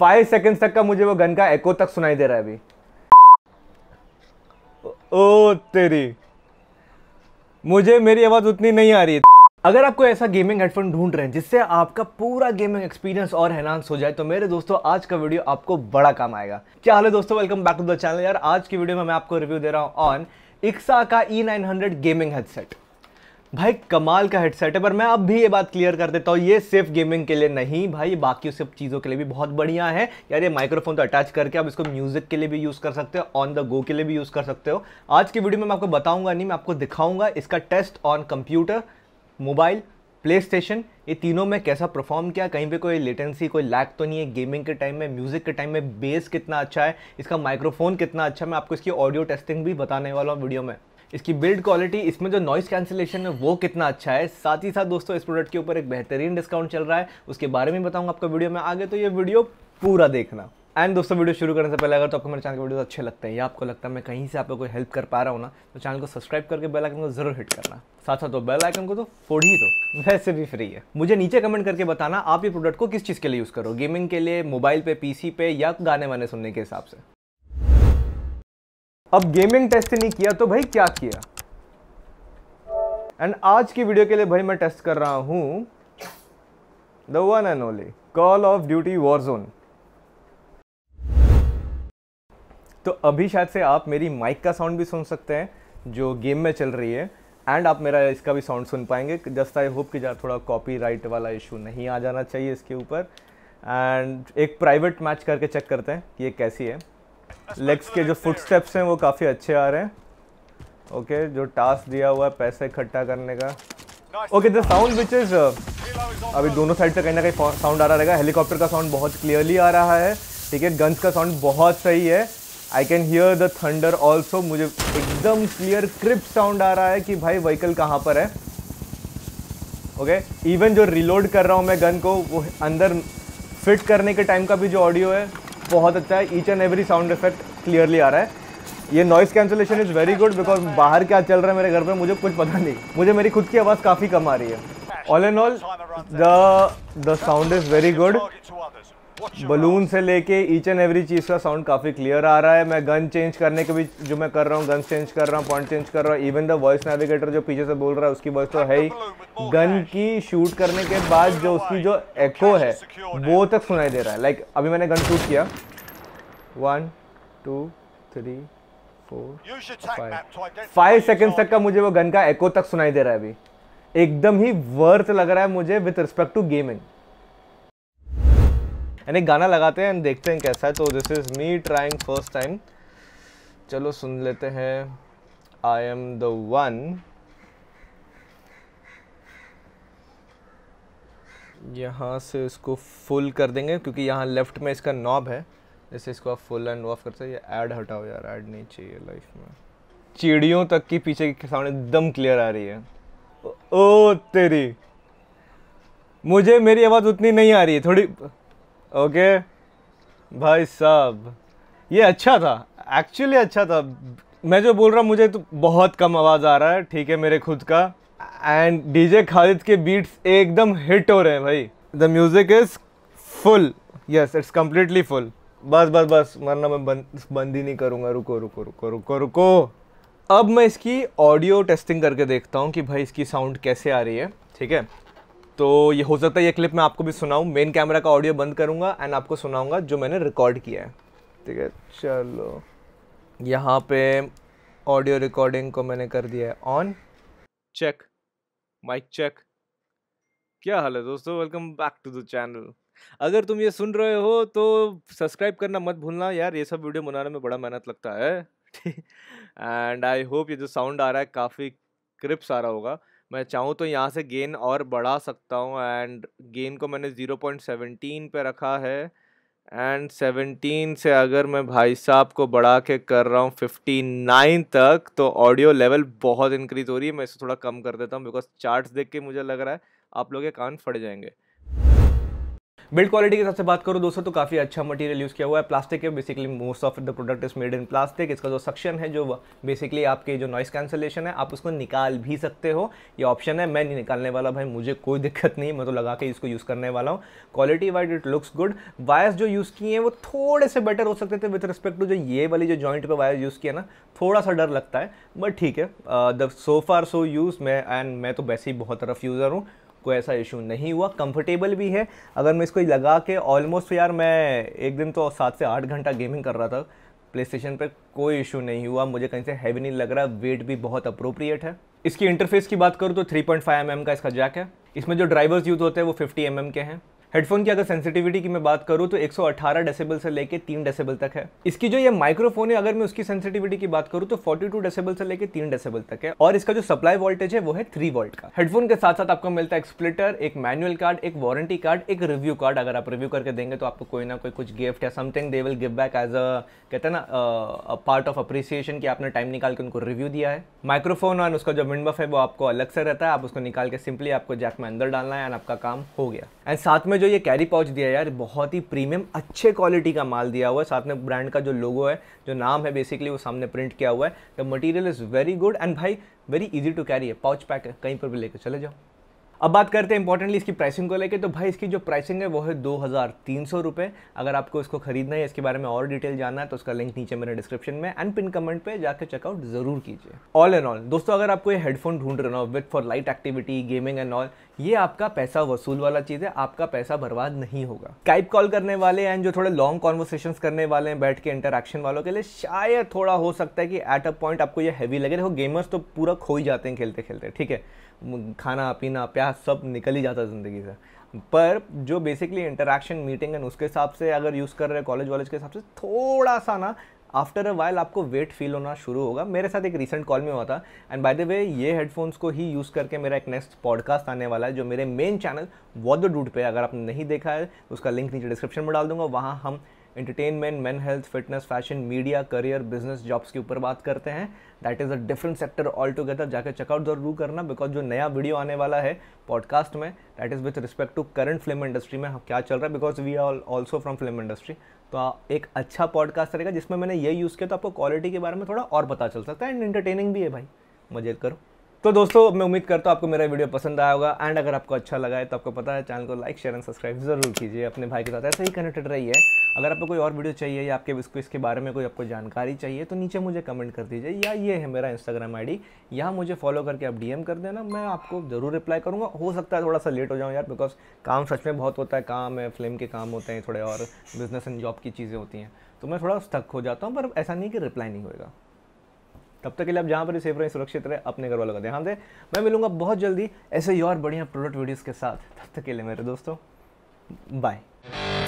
Five seconds तक का मुझे वो गन का एको तक सुनाई दे रहा है अभी ओ तेरी मुझे मेरी आवाज़ उतनी नहीं आ रही अगर आपको ऐसा गेमिंग हेडफोन ढूंढ रहे हैं जिससे आपका पूरा गेमिंग एक्सपीरियंस और एनहांस हो जाए तो मेरे दोस्तों आज का वीडियो आपको बड़ा काम आएगा क्या हाल है दोस्तों welcome back to the channel यार आज की वीडियो में मैं आपको रिव्यू दे रहा हूँ ऑन इक्सा का E nine hundred gaming headset भाई कमाल का हेडसेट है पर मैं अब भी ये बात क्लियर कर देता हूँ ये सिर्फ गेमिंग के लिए नहीं भाई बाकी सब चीज़ों के लिए भी बहुत बढ़िया है यार ये माइक्रोफोन तो अटैच करके आप इसको म्यूज़िक के लिए भी यूज़ कर सकते हो ऑन द गो के लिए भी यूज़ कर सकते हो आज की वीडियो में मैं आपको बताऊंगा नहीं मैं आपको दिखाऊंगा इसका test on computer mobile PlayStation ये तीनों में कैसा परफॉर्म किया कहीं पे कोई लेटेंसी कोई लैक तो नहीं है गेमिंग के टाइम में म्यूज़िक के टाइम में बेस कितना अच्छा है इसका माइक्रोफोन कितना अच्छा है मैं आपको इसकी ऑडियो टेस्टिंग भी बताने वाला हूँ वीडियो में इसकी बिल्ड क्वालिटी इसमें जो नॉइस कैंसिलेशन है वो कितना अच्छा है साथ ही साथ दोस्तों इस प्रोडक्ट के ऊपर एक बेहतरीन डिस्काउंट चल रहा है उसके बारे में बताऊंगा आपको वीडियो में आगे तो ये वीडियो पूरा देखना एंड दोस्तों वीडियो शुरू करने से पहले अगर तो आपको मेरे चैनल के वीडियो अच्छे लगते हैं या आपको लगता है मैं कहीं से आपको कोई हेल्प कर पा रहा हूँ ना तो चैनल को सब्सक्राइब करके बेल आइकन को जरूर हिट करना साथ साथ तो बेल आइकन को तो फोड़ ही दो तो, वैसे भी फ्री है मुझे नीचे कमेंट करके बताना आप ये प्रोडक्ट को किस चीज़ के लिए यूज़ करो गेमिंग के लिए मोबाइल पे पीसी पे या गाने वाने सुनने के हिसाब से अब गेमिंग टेस्ट नहीं किया तो भाई क्या किया एंड आज की वीडियो के लिए भाई मैं टेस्ट कर रहा हूं the one and only Call of Duty Warzone तो अभी शायद से आप मेरी माइक का साउंड भी सुन सकते हैं जो गेम में चल रही है एंड आप मेरा इसका भी साउंड सुन पाएंगे जस्ट आई होप कि जहाँ थोड़ा कॉपीराइट वाला इशू नहीं आ जाना चाहिए इसके ऊपर एंड एक प्राइवेट मैच करके चेक करते हैं कि ये कैसी है लेग्स के जो फुटस्टेप्स हैं वो काफ़ी अच्छे आ रहे हैं ओके जो टास्क दिया हुआ है पैसे इकट्ठा करने का okay the sound which is अभी दोनों साइड से कहीं ना कहीं साउंड आ रहा रहेगा हेलीकॉप्टर का साउंड बहुत क्लियरली आ रहा है ठीक है गन्स का साउंड बहुत सही है I can hear the thunder also मुझे एकदम क्लियर क्रिप साउंड आ रहा है कि भाई व्हीकल कहाँ पर है ओके okay? इवन जो रिलोड कर रहा हूँ मैं गन को वो अंदर फिट करने के टाइम का भी जो ऑडियो है बहुत अच्छा है each and every sound effect clearly आ रहा है ये noise cancellation is very good because बाहर क्या चल रहा है मेरे घर पे मुझे कुछ पता नहीं मुझे मेरी खुद की आवाज़ काफ़ी कम आ रही है all and all the the sound is very good balloon से लेके ईच एंड एवरी चीज़ का साउंड काफ़ी क्लियर आ रहा है मैं गन चेंज करने के भी जो मैं कर रहा हूँ गन चेंज कर रहा हूँ पॉइंट चेंज कर रहा हूँ इवन द वॉइस नेविगेटर जो पीछे से बोल रहा है उसकी वॉइस तो है ही गन की शूट करने के बाद जो उसकी जो एको है वो तक सुनाई दे रहा है लाइक अभी मैंने गन शूट किया one two three four five second तक का मुझे वो गन का एक्ो तक सुनाई दे रहा है अभी एकदम ही वर्थ लग रहा है मुझे with respect to gaming and एक गाना लगाते हैं एंड देखते हैं कैसा है तो this is me trying first time चलो सुन लेते हैं आई एम द वन यहाँ से इसको फुल कर देंगे क्योंकि यहाँ लेफ्ट में इसका नॉब है जैसे इसको आप फुल एंड ऑफ करते हैं ये ऐड हटाओ यार ऐड नहीं चाहिए लाइफ में चिड़ियों तक की पीछे के सामने एकदम क्लियर आ रही है ओ तेरी मुझे मेरी आवाज़ उतनी नहीं आ रही है थोड़ी ओके भाई साहब ये अच्छा था एक्चुअली अच्छा था मैं जो बोल रहा हूँ मुझे तो बहुत कम आवाज़ आ रहा है ठीक है मेरे खुद का एंड डीजे खालिद के बीट्स एकदम हिट हो रहे हैं भाई the music is full yes it's completely full बस बस बस मरना मैं बंद बंद ही नहीं करूँगा रुको रुको रुको रुको रुको अब मैं इसकी ऑडियो टेस्टिंग करके देखता हूँ कि भाई इसकी साउंड कैसे आ रही है ठीक है तो ये हो सकता है ये क्लिप मैं आपको भी सुनाऊँ मेन कैमरा का ऑडियो बंद करूँगा एंड आपको सुनाऊँगा जो मैंने रिकॉर्ड किया है ठीक है चलो यहाँ पे ऑडियो रिकॉर्डिंग को मैंने कर दिया है ऑन चेक माइक चेक क्या हाल है दोस्तों welcome back to the channel अगर तुम ये सुन रहे हो तो सब्सक्राइब करना मत भूलना यार ये सब वीडियो बनाने में बड़ा मेहनत लगता है एंड आई होप ये जो साउंड आ रहा है काफ़ी क्रिप्स आ रहा होगा मैं चाहूँ तो यहाँ से गेन और बढ़ा सकता हूँ एंड गेन को मैंने ज़ीरो पॉइंट सेवनटीन पर रखा है एंड सेवनटीन से अगर मैं भाई साहब को बढ़ा के कर रहा हूँ फिफ्टी नाइन तक तो ऑडियो लेवल बहुत इंक्रीज़ हो रही है मैं इसे थोड़ा कम कर देता हूँ बिकॉज चार्ट्स देख के मुझे लग रहा है आप लोग के कान फट जाएंगे बिल्ड क्वालिटी के हिसाब से बात करो दोस्तों तो काफ़ी अच्छा मटेरियल यूज़ किया हुआ है प्लास्टिक है basically most of the product is made in plastic इसका जो सक्शन है जो बेसिकली आपके जो नॉइस कैंसलेशन है आप उसको निकाल भी सकते हो ये ऑप्शन है मैं नहीं निकालने वाला भाई मुझे कोई दिक्कत नहीं मैं तो लगा के इसको यूज़ करने वाला हूँ quality wise it looks good wires जो यूज़ किए हैं वो थोड़े से बेटर हो सकते थे विथ रिस्पेक्ट टू जो ये वाली जो जॉइंट पे वायर यूज़ किया ना थोड़ा सा डर लगता है बट ठीक है the so far so use मैं एंड मैं तो वैसे ही बहुत रफ यूज़र हूँ कोई ऐसा इशू नहीं हुआ कंफर्टेबल भी है अगर मैं इसको लगा के ऑलमोस्ट यार मैं एक दिन तो सात से आठ घंटा गेमिंग कर रहा था प्ले स्टेशन पर कोई इशू नहीं हुआ मुझे कहीं से हैवी नहीं लग रहा वेट भी बहुत अप्रोप्रिएट है इसकी इंटरफेस की बात करूँ तो 3.5 पॉइंट mm का इसका जैक है इसमें जो ड्राइवर्स यूज़ होते हैं वो 50 एम mm के हैं हेडफोन की अगर सेंसिटिविटी की मैं बात करूँ तो 118 डेसिबल से लेकर 3 डेसिबल तक है इसकी जो ये माइक्रोफोन है अगर मैं उसकी सेंसिटिविटी की बात करूँ तो 42 डेसिबल से लेकर 3 डेसिबल तक है और इसका जो सप्लाई वोल्टेज है वो है 3 वोल्ट का हेडफोन के साथ साथ आपको मिलता है एक स्प्लिटर एक मैनुअल कार्ड एक वारंटी कार्ड एक रिव्यू कार्ड अगर आप रिव्यू करके देंगे तो आपको कोई ना कोई कुछ गिफ्ट या समथिंग दे will give back as a कहते हैं ना पार्ट ऑफ अप्रिसिएशन की आपने टाइम निकाल के उनको रिव्यू दिया है माइक्रोफोन और उसका जो विंडबफ है वो आपको अलग से रहता है आप उसको निकाल के सिंपली आपको जैक में अंदर डालना है एंड आपका काम हो गया एंड साथ में जो ये कैरी पाउच दिया यार बहुत ही प्रीमियम अच्छे क्वालिटी का माल दिया हुआ है साथ में ब्रांड का जो लोगो है जो नाम है बेसिकली वो सामने प्रिंट किया हुआ है the material is very good and भाई वेरी ईजी टू कैरी है पाउच पैक कहीं पर भी लेकर चले जाओ अब बात करते हैं इंपॉर्टेंटली इसकी प्राइसिंग को लेके तो भाई इसकी जो प्राइसिंग है वो है दो हज़ार तीन सौ रुपये अगर आपको इसको खरीदना है इसके बारे में और डिटेल जानना है तो उसका लिंक नीचे मेरे डिस्क्रिप्शन में एंड पिन कमेंट पे जाकर चेकआउट जरूर कीजिए ऑल एंड ऑल दोस्तों अगर आपको ये हेडफोन ढूंढ रहे हो with for light activity gaming and all ये आपका पैसा वसूल वाला चीज़ है आपका पैसा बर्बाद नहीं होगा टाइप कॉल करने वाले एंड जो थोड़े लॉन्ग कॉन्वर्सेशन करने वाले हैं बैठ के इंटरेक्शन वालों के लिए शायद थोड़ा हो सकता है कि एट अ पॉइंट आपको ये हैवी लगे देखो गेमर्स तो पूरा खो ही जाते हैं खेलते खेलते ठीक है खाना पीना प्यास सब निकल ही जाता ज़िंदगी से पर जो बेसिकली इंटरेक्शन मीटिंग एंड उसके हिसाब से अगर यूज़ कर रहे हैं कॉलेज वॉलेज के हिसाब से थोड़ा सा ना आफ्टर अ वाइल आपको वेट फील होना शुरू होगा मेरे साथ एक रिसेंट कॉल में हुआ था एंड बाय द वे ये हेडफोन्स को ही यूज़ करके मेरा एक नेक्स्ट पॉडकास्ट आने वाला है जो मेरे मेन चैनल वॉद डूड पे अगर आपने नहीं देखा है उसका लिंक नीचे डिस्क्रिप्शन में डाल दूंगा वहाँ हम entertainment man health fitness fashion media career business jobs के ऊपर बात करते हैं that is a different sector all together जाकर चेकआउट जरूर करना बिकॉज जो नया वीडियो आने वाला है पॉडकास्ट में that is with respect to current film industry में क्या चल रहा है because we are also from film industry तो एक अच्छा पॉडकास्ट रहेगा जिसमें मैंने ये यूज़ किया तो आपको क्वालिटी के बारे में थोड़ा और पता चल सकता है एंड एंटरटेनिंग भी है भाई मजे करो तो दोस्तों मैं उम्मीद करता हूँ आपको मेरा वीडियो पसंद आया होगा एंड अगर आपको अच्छा लगा है तो आपको पता है चैनल को लाइक शेयर एंड सब्सक्राइब जरूर कीजिए अपने भाई के साथ ऐसे ही कनेक्टेड रहिए अगर आपको कोई और वीडियो चाहिए या आपके इसको इसके बारे में कोई आपको जानकारी चाहिए तो नीचे मुझे कमेंट कर दीजिए या ये है मेरा इंस्टाग्राम आई या मुझे फॉलो करके आप डी कर देना मैं आपको ज़रूर रिप्लाई करूँगा हो सकता है थोड़ा सा लेट हो जाऊँ यार बिकॉज काम सच में बहुत होता है काम है फिल्म के काम होते हैं थोड़े और बिजनेस एंड जॉब की चीज़ें होती हैं तो मैं थोड़ा थक हो जाता हूँ पर ऐसा नहीं कि रिप्लाई नहीं होएगा तब तक के लिए आप जहाँ पर भी सेफ रहें सुरक्षित रहें अपने घर वालों का ध्यान दें मैं मिलूंगा बहुत जल्दी ऐसे ही और बढ़िया प्रोडक्ट वीडियोज़ के साथ तब तक के लिए मेरे दोस्तों बाय